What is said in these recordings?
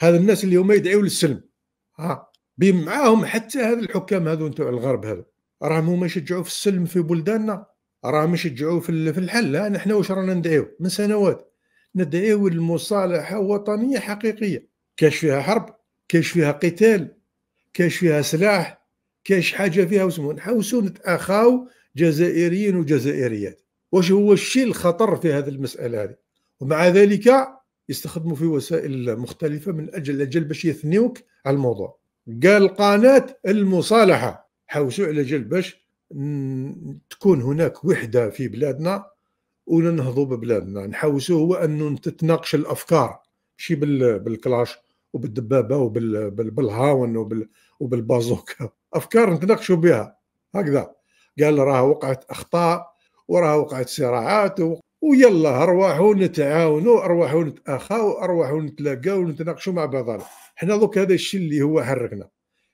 هذا الناس اللي هما يدعيوا للسلم ها معاهم حتى هذا الحكام هذو نتاع الغرب هذا راهم هما يشجعوا في السلم في بلداننا راهم يشجعوا في الحل لا نحن واش رانا ندعيو من سنوات ندعيو لمصالحه وطنيه حقيقيه كاش فيها حرب كاش فيها قتال كاش فيها سلاح كاش حاجه فيها وسمو نحوسوا نتاخاو جزائريين وجزائريات واش هو الشيء الخطر في هذه المساله هذه ومع ذلك يستخدموا في وسائل مختلفه من اجل اجل باش يثنيوك على الموضوع قال قناه المصالحه حوسوا على أجل باش تكون هناك وحده في بلادنا وننهضوا ببلادنا نحوسوا هو انه تتناقش الافكار ماشي بالكلاش وبالدبابه وبالهاون وبالبازوكا افكار نتناقشوا بها هكذا قال راه وقعت اخطاء وراه وقعت صراعات ويلا ارواحوا نتعاونوا ارواحوا نتاخاو ارواحوا نتلاقاو ونتناقشوا مع بعضنا حنا دوك هذا الشيء اللي هو حركنا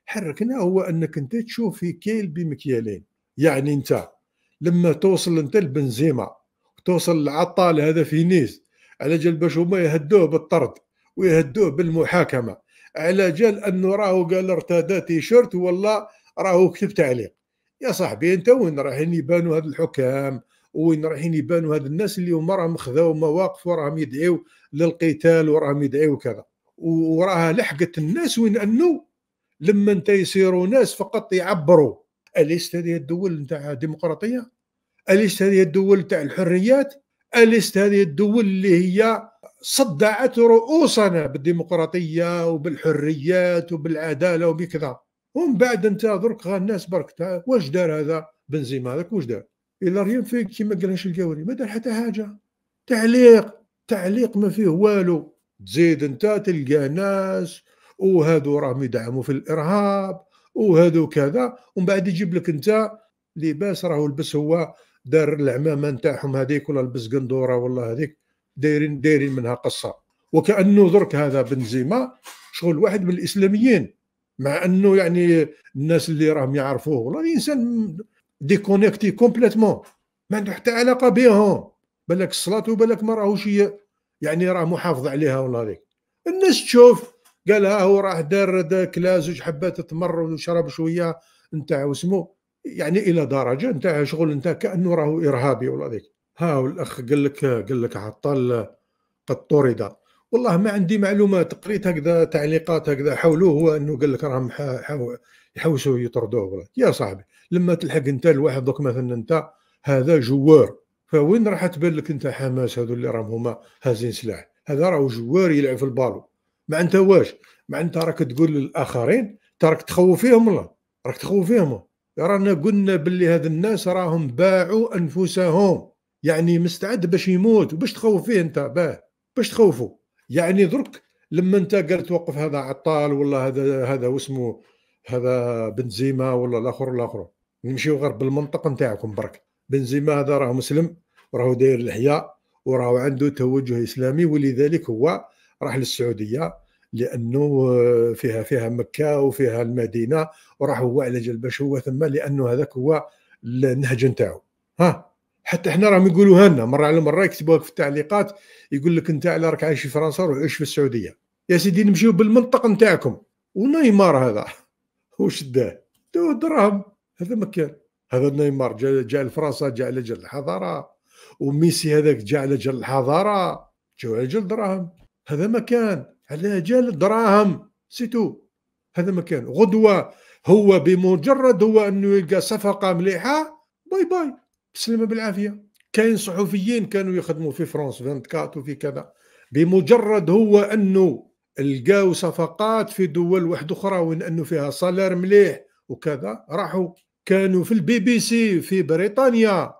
حركنا هو انك انت تشوف في كيل بمكيالين يعني انت لما توصل انت لبنزيما توصل العطال هذا في نيس على جال باش هما يهدوه بالطرد ويهدوه بالمحاكمه على جال انه راهو قال ارتدى تيشرت والله راهو كتب تعليق يا صاحبي انت وين رايحين يبانوا هاد الحكام وين رايحين يبانوا هاد الناس اللي هما راهم خذاو مواقف وراهم يدعيو للقتال وراهم يدعيو كذا وراها لحقت الناس وين انه لما انت يصيروا ناس فقط يعبروا اليست هذه الدول نتاع ديمقراطيه اليست هذه الدول نتاع الحريات اليست هذه الدول اللي هي صدعت رؤوسنا بالديمقراطيه وبالحريات وبالعداله وبكذا ومن بعد انت درك الناس برك واش دار هذا بنزيما هذاك واش دار الا ريان فيك كيما قالهاش القاوري ما دار حتى حاجه تعليق تعليق ما فيه والو تزيد انت تلقى ناس وهذو راهم يدعموا في الارهاب وهذو كذا ومن بعد يجيب لك انت لباس راهو لبس هو دار العمامه نتاعهم هذيك ولا لبس قندوره ولا هذيك دايرين دايرين منها قصه وكانه درك هذا بنزيما شغل واحد من الاسلاميين مع انه يعني الناس اللي راهم يعرفوه والله انسان ديكونيكتي كومبليتمون ما عنده حتى علاقه بهم بالك الصلاه وبالك ما راهوش يعني راه محافظ عليها ولا هذيك الناس تشوف قال ها هو راه دار كلا زوج حبات تمر وشرب شويه نتاع وسمو يعني الى درجه نتاع شغل نتاع كانه راهو ارهابي ولا هذيك ها الاخ قال لك قال لك عطال قد طرد والله ما عندي معلومات قريت هكذا تعليقات هكذا حوله هو انه قال لك راهم يحوسوا يطردوه يا صاحبي لما تلحق انت الواحد دوك مثلا انت هذا جوار فوين راح تبان لك انت حماس هذو اللي راهم هما هازين سلاح هذا راهو جوار يلعب في البالو مع انت واش مع انت راك تقول للاخرين تراك تخوف فيهم الله راك تخوف فيهم رانا قلنا باللي هذ الناس راهم باعوا انفسهم يعني مستعد باش يموت وباش تخوف فيه انت باه باش تخوفه يعني درك لما انت قال توقف هذا عطال ولا هذا هذا واسمه هذا بنزيما ولا الاخر الاخر نمشيو غير بالمنطق نتاعكم برك بنزيما هذا راه مسلم راهو داير لحيه وراهو عنده توجه اسلامي ولذلك هو راح للسعوديه لانه آه، فيها فيها مكه وفيها المدينه وراح هو على جال باش هو ثم لانه هذاك هو النهج نتاعو ها حتى احنا راهم يقولوها لنا مره على مره يكتبوها في التعليقات يقول لك انت على راك عايش في فرنسا روح عيش في السعوديه يا سيدي نمشيو بالمنطق نتاعكم ونيمار هذا وش داه دراهم هذا مكان هذا نيمار جاء جاء لفرنسا جاء على الحضاره وميسي هذاك جاء على الحضاره جاء على دراهم هذا مكان على جال دراهم سيتو هذا مكان غدوه هو بمجرد هو انه يلقى صفقه مليحه باي باي تسلم بالعافيه كاين صحفيين كانوا يخدموا في فرنسا 24 وفي كذا بمجرد هو انه لقاو صفقات في دول واحده اخرى وين انه فيها صالير مليح وكذا راحوا كانوا في البي بي سي في بريطانيا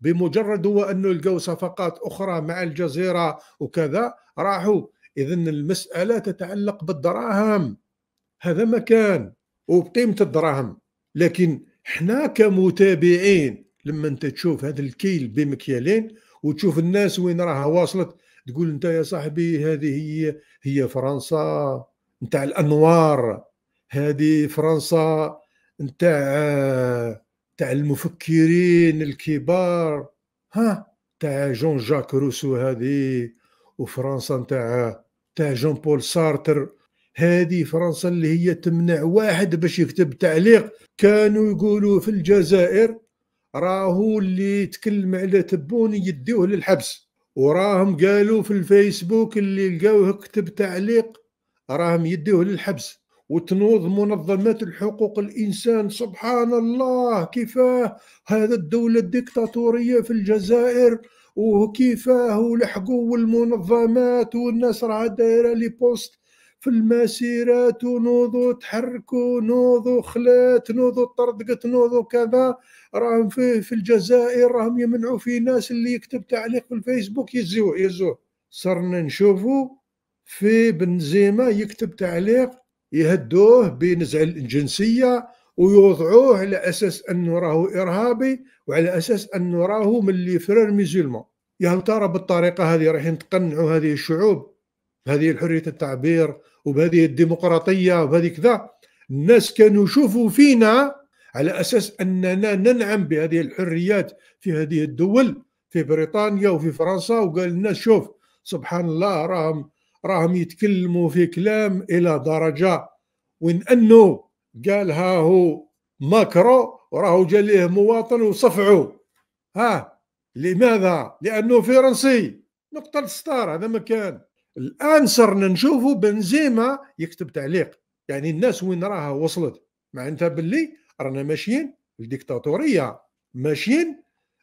بمجرد هو انه لقوا صفقات اخرى مع الجزيره وكذا راحوا اذا المساله تتعلق بالدراهم هذا ما كان وبقيمه الدراهم لكن حنا كمتابعين لما انت تشوف هذا الكيل بمكيالين وتشوف الناس وين راها واصلت تقول انت يا صاحبي هذه هي هي فرنسا نتاع الانوار هذه فرنسا نتاع تاع المفكرين الكبار ها تاع جون جاك روسو هذه وفرنسا نتاع تاع جون بول سارتر هذه فرنسا اللي هي تمنع واحد باش يكتب تعليق كانوا يقولوا في الجزائر راهو اللي يتكلم على تبون يديوه للحبس وراهم قالوا في الفيسبوك اللي لقاوه كتب تعليق راهم يديوه للحبس وتنوض منظمات الحقوق الإنسان سبحان الله كيفاه هذا الدولة الدكتاتورية في الجزائر وكيفاه لحقوا والمنظمات والناس راه دايره لي بوست في المسيرات ونوضوا تحركوا نوضوا خلات نوضوا طردقت نوضوا كذا راهم في, في الجزائر راهم يمنعوا في ناس اللي يكتب تعليق في الفيسبوك يزوه يزوه صرنا نشوفوا في بنزيما يكتب تعليق يهدوه بنزع الجنسيه ويوضعوه على اساس انه راهو ارهابي وعلى اساس انه راهو من اللي فرير ميزولمون يا هل ترى بالطريقه هذه راح تقنعوا هذه الشعوب بهذه حريه التعبير وبهذه الديمقراطيه وبهذه كذا الناس كانوا يشوفوا فينا على اساس اننا ننعم بهذه الحريات في هذه الدول في بريطانيا وفي فرنسا وقال الناس شوف سبحان الله راهم راهم يتكلموا في كلام الى درجه وين انه قال ها هو ماكرو راهو جا ليه مواطن وصفعو ها لماذا لانه فرنسي نقطه الستار هذا ما كان الان صرنا نشوفوا بنزيما يكتب تعليق يعني الناس وين راها وصلت معناتها باللي رانا ماشيين الديكتاتوريه ماشيين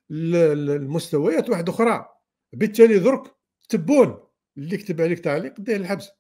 للمستويات واحده اخرى بالتالي درك تبون اللي كتب عليك تعليق دير الحبس